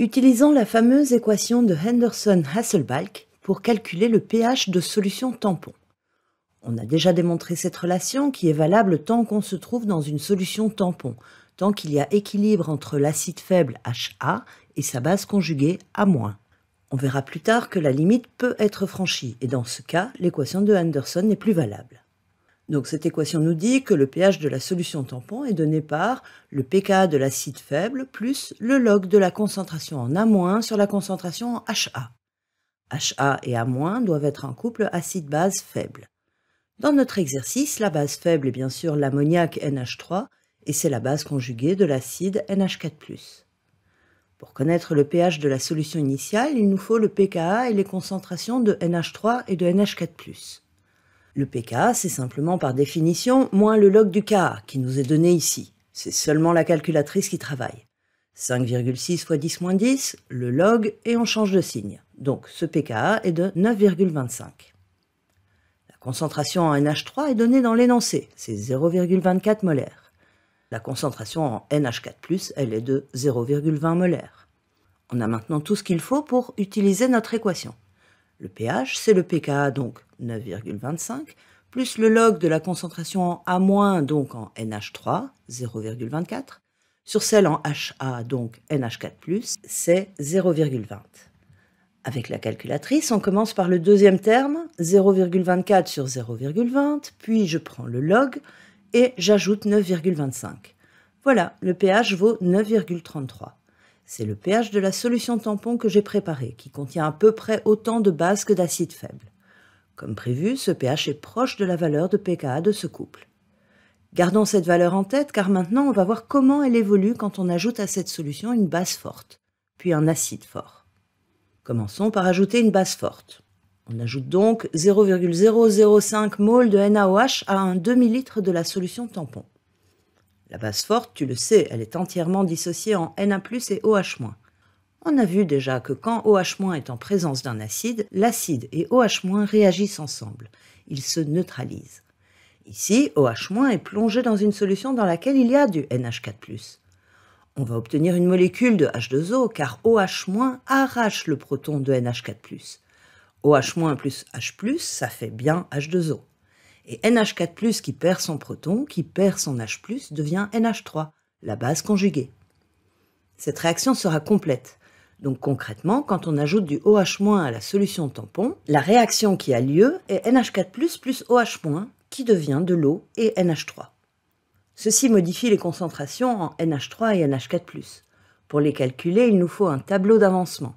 utilisant la fameuse équation de Henderson-Hasselbalch pour calculer le pH de solution tampon. On a déjà démontré cette relation qui est valable tant qu'on se trouve dans une solution tampon, tant qu'il y a équilibre entre l'acide faible HA et sa base conjuguée A-. On verra plus tard que la limite peut être franchie et dans ce cas, l'équation de Henderson n'est plus valable. Donc cette équation nous dit que le pH de la solution tampon est donné par le pKa de l'acide faible plus le log de la concentration en A- sur la concentration en HA. HA et A- doivent être un couple acide-base faible. Dans notre exercice, la base faible est bien sûr l'ammoniac NH3 et c'est la base conjuguée de l'acide NH4+. Pour connaître le pH de la solution initiale, il nous faut le pKa et les concentrations de NH3 et de NH4+. Le pKa, c'est simplement par définition moins le log du Ka, qui nous est donné ici. C'est seulement la calculatrice qui travaille. 5,6 fois 10 moins 10, le log, et on change de signe. Donc ce pKa est de 9,25. La concentration en NH3 est donnée dans l'énoncé, c'est 0,24 molaire. La concentration en NH4+, elle est de 0,20 molaires. On a maintenant tout ce qu'il faut pour utiliser notre équation. Le pH, c'est le pKa, donc 9,25, plus le log de la concentration en A-, donc en NH3, 0,24, sur celle en HA, donc NH4+, c'est 0,20. Avec la calculatrice, on commence par le deuxième terme, 0,24 sur 0,20, puis je prends le log et j'ajoute 9,25. Voilà, le pH vaut 9,33. C'est le pH de la solution tampon que j'ai préparée, qui contient à peu près autant de base que d'acide faible. Comme prévu, ce pH est proche de la valeur de pKa de ce couple. Gardons cette valeur en tête car maintenant on va voir comment elle évolue quand on ajoute à cette solution une base forte, puis un acide fort. Commençons par ajouter une base forte. On ajoute donc 0,005 mol de NaOH à un demi-litre de la solution tampon. La base forte, tu le sais, elle est entièrement dissociée en Na+, et OH-. On a vu déjà que quand OH- est en présence d'un acide, l'acide et OH- réagissent ensemble. Ils se neutralisent. Ici, OH- est plongé dans une solution dans laquelle il y a du NH4+. On va obtenir une molécule de H2O car OH- arrache le proton de NH4+. OH- plus H+, ça fait bien H2O. Et NH4 qui perd son proton, qui perd son H, devient NH3, la base conjuguée. Cette réaction sera complète. Donc concrètement, quand on ajoute du OH- à la solution tampon, la réaction qui a lieu est NH4 plus OH- qui devient de l'eau et NH3. Ceci modifie les concentrations en NH3 et NH4+. Pour les calculer, il nous faut un tableau d'avancement.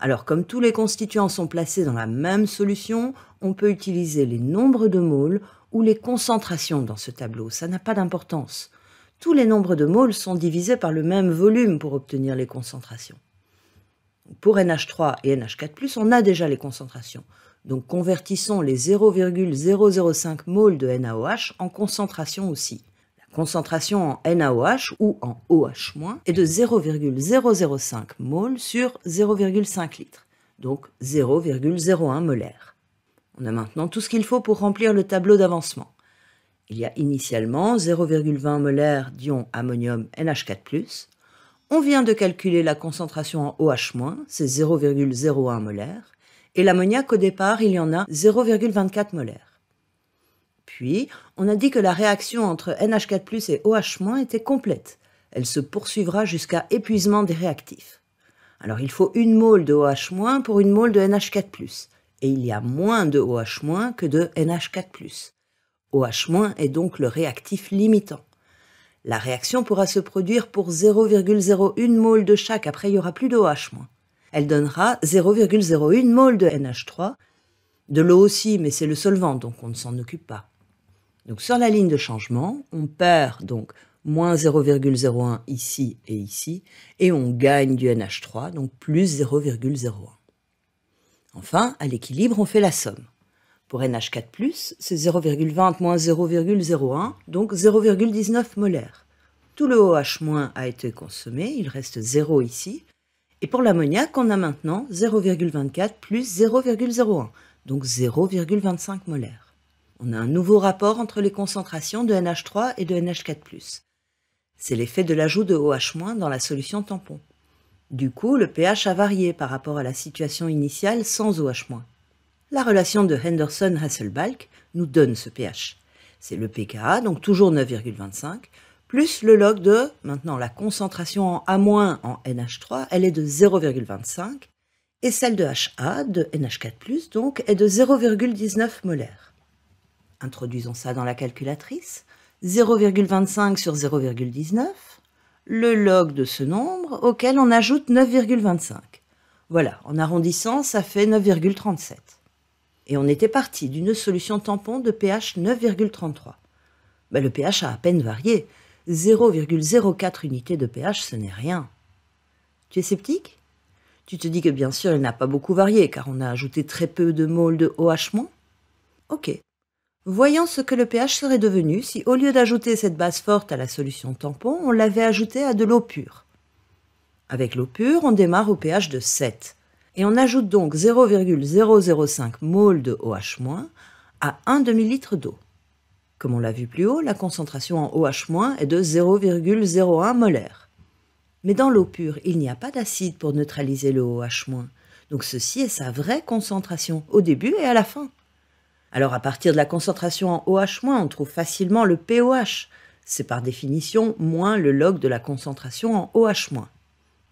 Alors comme tous les constituants sont placés dans la même solution, on peut utiliser les nombres de moles ou les concentrations dans ce tableau, ça n'a pas d'importance. Tous les nombres de moles sont divisés par le même volume pour obtenir les concentrations. Pour NH3 et NH4+, on a déjà les concentrations. Donc convertissons les 0,005 moles de NaOH en concentration aussi concentration en NaOH ou en OH- est de 0,005 mol sur 0,5 litres donc 0,01 molaire. On a maintenant tout ce qu'il faut pour remplir le tableau d'avancement. Il y a initialement 0,20 molaire d'ion ammonium NH4+. On vient de calculer la concentration en OH-, c'est 0,01 molaire. Et l'ammoniac, au départ, il y en a 0,24 molaire. Puis, on a dit que la réaction entre NH4 et OH- était complète. Elle se poursuivra jusqu'à épuisement des réactifs. Alors il faut une mole de OH- pour une mole de NH4+, et il y a moins de OH- que de NH4+. OH- est donc le réactif limitant. La réaction pourra se produire pour 0,01 mole de chaque, après il n'y aura plus de OH-. Elle donnera 0,01 mole de NH3, de l'eau aussi, mais c'est le solvant, donc on ne s'en occupe pas sur la ligne de changement, on perd donc moins 0,01 ici et ici, et on gagne du NH3, donc plus 0,01. Enfin, à l'équilibre, on fait la somme. Pour NH4+, c'est 0,20 moins 0,01, donc 0,19 molaires. Tout le OH- a été consommé, il reste 0 ici. Et pour l'ammoniac, on a maintenant 0,24 plus 0,01, donc 0,25 molaires on a un nouveau rapport entre les concentrations de NH3 et de NH4+. C'est l'effet de l'ajout de OH- dans la solution tampon. Du coup, le pH a varié par rapport à la situation initiale sans OH-. La relation de Henderson-Hasselbalch nous donne ce pH. C'est le pKa, donc toujours 9,25, plus le log de, maintenant la concentration en A- en NH3, elle est de 0,25, et celle de HA, de NH4+, donc, est de 0,19 molaire. Introduisons ça dans la calculatrice. 0,25 sur 0,19, le log de ce nombre auquel on ajoute 9,25. Voilà, en arrondissant, ça fait 9,37. Et on était parti d'une solution tampon de pH 9,33. Ben, le pH a à peine varié. 0,04 unités de pH, ce n'est rien. Tu es sceptique Tu te dis que bien sûr, elle n'a pas beaucoup varié, car on a ajouté très peu de moles de OH-. Ok, Voyons ce que le pH serait devenu si, au lieu d'ajouter cette base forte à la solution tampon, on l'avait ajoutée à de l'eau pure. Avec l'eau pure, on démarre au pH de 7. Et on ajoute donc 0,005 mol de OH- à 1 demi-litre d'eau. Comme on l'a vu plus haut, la concentration en OH- est de 0,01 molaire. Mais dans l'eau pure, il n'y a pas d'acide pour neutraliser le OH-, donc ceci est sa vraie concentration au début et à la fin. Alors à partir de la concentration en OH-, on trouve facilement le POH. C'est par définition moins le log de la concentration en OH-.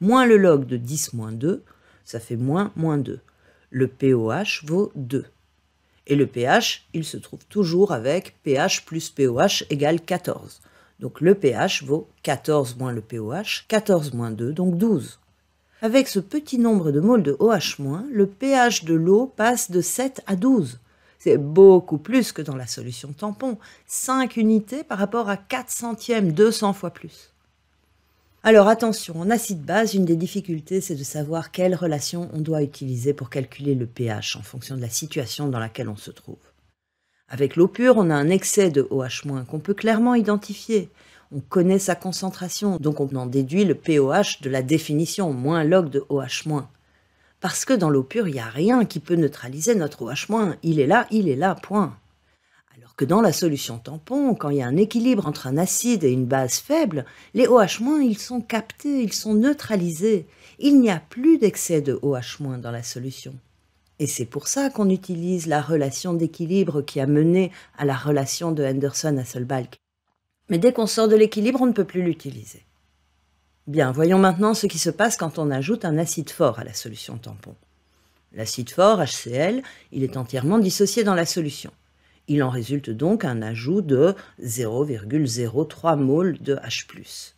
Moins le log de 10 2, ça fait moins moins 2. Le POH vaut 2. Et le pH, il se trouve toujours avec pH plus POH égale 14. Donc le pH vaut 14 moins le POH, 14 moins 2, donc 12. Avec ce petit nombre de moles de OH-, le pH de l'eau passe de 7 à 12 c'est beaucoup plus que dans la solution tampon. 5 unités par rapport à 4 centièmes, 200 fois plus. Alors attention, en acide base, une des difficultés, c'est de savoir quelle relation on doit utiliser pour calculer le pH en fonction de la situation dans laquelle on se trouve. Avec l'eau pure, on a un excès de OH- qu'on peut clairement identifier. On connaît sa concentration, donc on en déduit le pOH de la définition, moins log de OH-. Parce que dans l'eau pure, il n'y a rien qui peut neutraliser notre OH-. Il est là, il est là, point. Alors que dans la solution tampon, quand il y a un équilibre entre un acide et une base faible, les OH-, ils sont captés, ils sont neutralisés. Il n'y a plus d'excès de OH- dans la solution. Et c'est pour ça qu'on utilise la relation d'équilibre qui a mené à la relation de Henderson à Solbalk. Mais dès qu'on sort de l'équilibre, on ne peut plus l'utiliser. Bien, voyons maintenant ce qui se passe quand on ajoute un acide fort à la solution tampon. L'acide fort, HCl, il est entièrement dissocié dans la solution. Il en résulte donc un ajout de 0,03 mol de H+.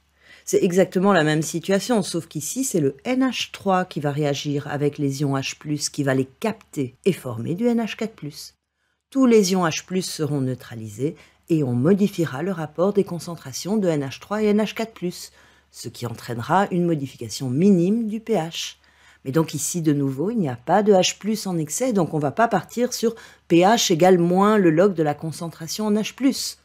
C'est exactement la même situation, sauf qu'ici, c'est le NH3 qui va réagir avec les ions H+, qui va les capter et former du NH4+. Tous les ions H+, seront neutralisés et on modifiera le rapport des concentrations de NH3 et NH4+, ce qui entraînera une modification minime du pH. Mais donc ici, de nouveau, il n'y a pas de H ⁇ en excès, donc on ne va pas partir sur pH égale moins le log de la concentration en H ⁇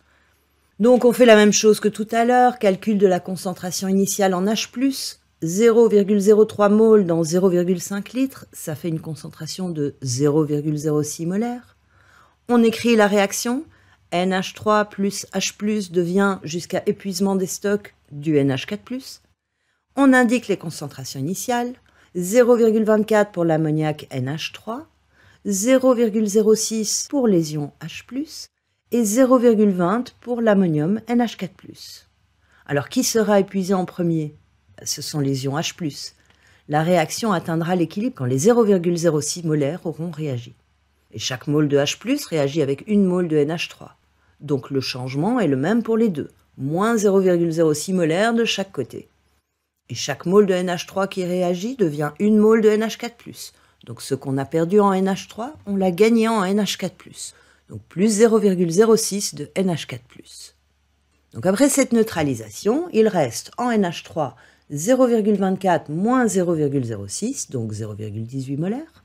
donc on fait la même chose que tout à l'heure, calcul de la concentration initiale en H+, 0,03 mol dans 0,5 litres, ça fait une concentration de 0,06 molaire. On écrit la réaction, NH3 plus H devient jusqu'à épuisement des stocks du NH4 On indique les concentrations initiales, 0,24 pour l'ammoniac NH3, 0,06 pour les ions H et 0,20 pour l'ammonium NH4 Alors qui sera épuisé en premier Ce sont les ions H la réaction atteindra l'équilibre quand les 0,06 molaires auront réagi. Et chaque mole de H réagit avec une mole de NH3 donc le changement est le même pour les deux, moins 0,06 molaire de chaque côté. Et chaque mole de NH3 qui réagit devient une mole de NH4+. Donc ce qu'on a perdu en NH3, on l'a gagné en NH4+. Donc plus 0,06 de NH4+. Donc après cette neutralisation, il reste en NH3 0,24 moins 0,06, donc 0,18 molaire.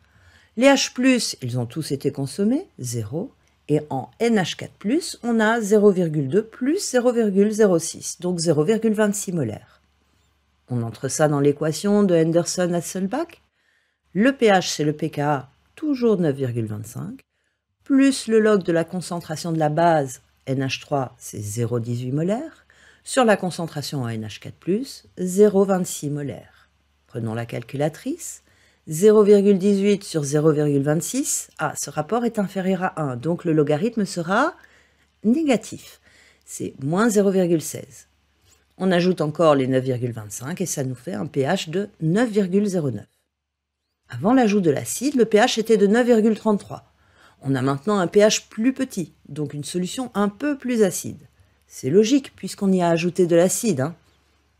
Les H+, ils ont tous été consommés, 0. Et en NH4+, on a 0,2 plus 0,06, donc 0,26 molaire. On entre ça dans l'équation de Henderson-Hasselbalch. Le pH, c'est le pKa, toujours 9,25, plus le log de la concentration de la base, NH3, c'est 0,18 molaire, sur la concentration en NH4+, 0,26 molaire. Prenons la calculatrice. 0,18 sur 0,26, ah, ce rapport est inférieur à 1, donc le logarithme sera négatif. C'est moins 0,16. On ajoute encore les 9,25 et ça nous fait un pH de 9,09. Avant l'ajout de l'acide, le pH était de 9,33. On a maintenant un pH plus petit, donc une solution un peu plus acide. C'est logique puisqu'on y a ajouté de l'acide, hein.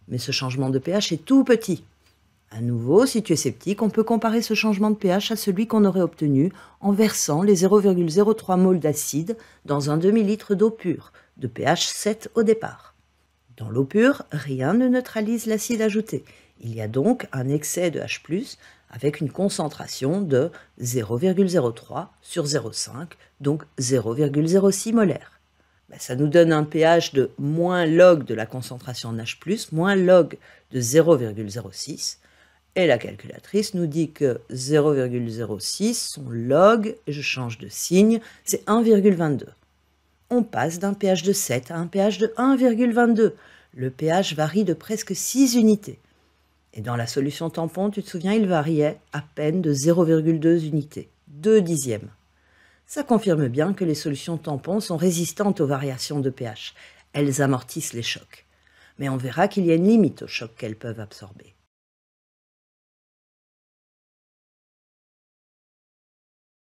mais ce changement de pH est tout petit, à nouveau, si tu es sceptique, on peut comparer ce changement de pH à celui qu'on aurait obtenu en versant les 0,03 mol d'acide dans un demi-litre d'eau pure, de pH 7 au départ. Dans l'eau pure, rien ne neutralise l'acide ajouté. Il y a donc un excès de H+, avec une concentration de 0,03 sur 0,5, donc 0,06 molaire. Bah, ça nous donne un pH de moins log de la concentration en H+, moins log de 0,06, et la calculatrice nous dit que 0,06, son log, je change de signe, c'est 1,22. On passe d'un pH de 7 à un pH de 1,22. Le pH varie de presque 6 unités. Et dans la solution tampon, tu te souviens, il variait à peine de 0,2 unités, 2 dixièmes. Ça confirme bien que les solutions tampons sont résistantes aux variations de pH. Elles amortissent les chocs. Mais on verra qu'il y a une limite aux chocs qu'elles peuvent absorber.